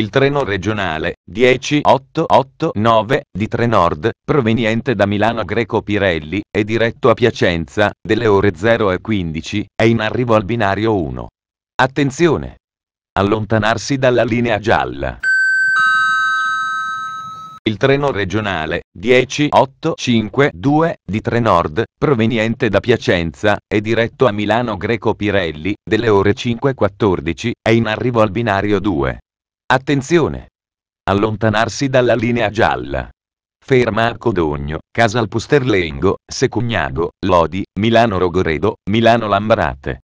Il treno regionale 10889 di Trenord, proveniente da Milano Greco Pirelli, è diretto a Piacenza, delle ore 0 e 15, è in arrivo al binario 1. Attenzione! Allontanarsi dalla linea gialla. Il treno regionale 10852 di Trenord, proveniente da Piacenza, è diretto a Milano Greco Pirelli, delle ore 5.14, è in arrivo al binario 2. Attenzione! Allontanarsi dalla linea gialla. Ferma a Codogno, Casalpusterlengo, Secugnago, Lodi, Milano Rogoredo, Milano Lambrate.